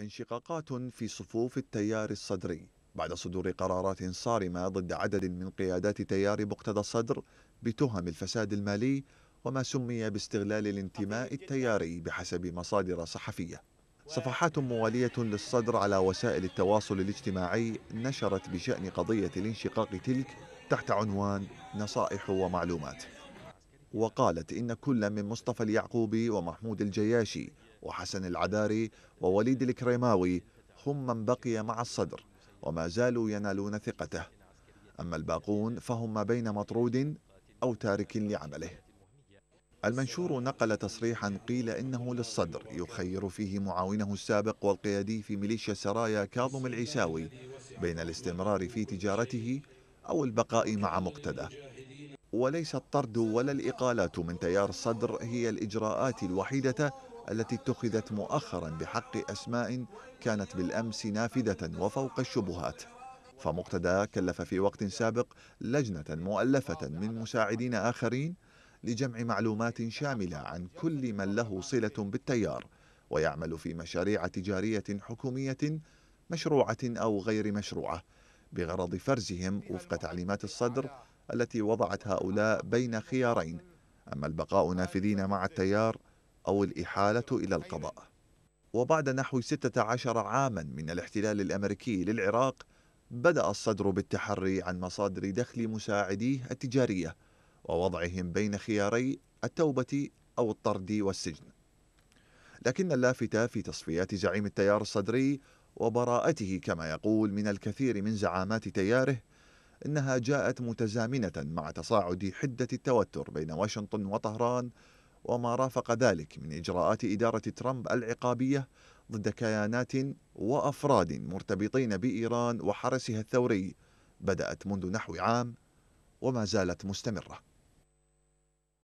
انشقاقات في صفوف التيار الصدري بعد صدور قرارات صارمة ضد عدد من قيادات تيار مقتدى الصدر بتهم الفساد المالي وما سمي باستغلال الانتماء التياري بحسب مصادر صحفية صفحات موالية للصدر على وسائل التواصل الاجتماعي نشرت بشأن قضية الانشقاق تلك تحت عنوان نصائح ومعلومات وقالت إن كل من مصطفى اليعقوبي ومحمود الجياشي وحسن العداري ووليد الكريماوي هم من بقي مع الصدر وما زالوا ينالون ثقته أما الباقون فهم ما بين مطرود أو تارك لعمله المنشور نقل تصريحا قيل إنه للصدر يخير فيه معاونه السابق والقيادي في ميليشيا سرايا كاظم العيساوي بين الاستمرار في تجارته أو البقاء مع مقتدى وليس الطرد ولا الإقالات من تيار الصدر هي الإجراءات الوحيدة التي اتخذت مؤخرا بحق أسماء كانت بالأمس نافذة وفوق الشبهات فمقتدى كلف في وقت سابق لجنة مؤلفة من مساعدين آخرين لجمع معلومات شاملة عن كل من له صلة بالتيار ويعمل في مشاريع تجارية حكومية مشروعة أو غير مشروعة بغرض فرزهم وفق تعليمات الصدر التي وضعت هؤلاء بين خيارين أما البقاء نافذين مع التيار أو الإحالة إلى القضاء وبعد نحو 16 عاما من الاحتلال الأمريكي للعراق بدأ الصدر بالتحري عن مصادر دخل مساعديه التجارية ووضعهم بين خياري التوبة أو الطرد والسجن لكن اللافتة في تصفيات زعيم التيار الصدري وبراءته كما يقول من الكثير من زعامات تياره انها جاءت متزامنه مع تصاعد حده التوتر بين واشنطن وطهران وما رافق ذلك من إجراءات إدارة ترامب العقابية ضد كيانات وأفراد مرتبطين بإيران وحرسها الثوري بدأت منذ نحو عام وما زالت مستمره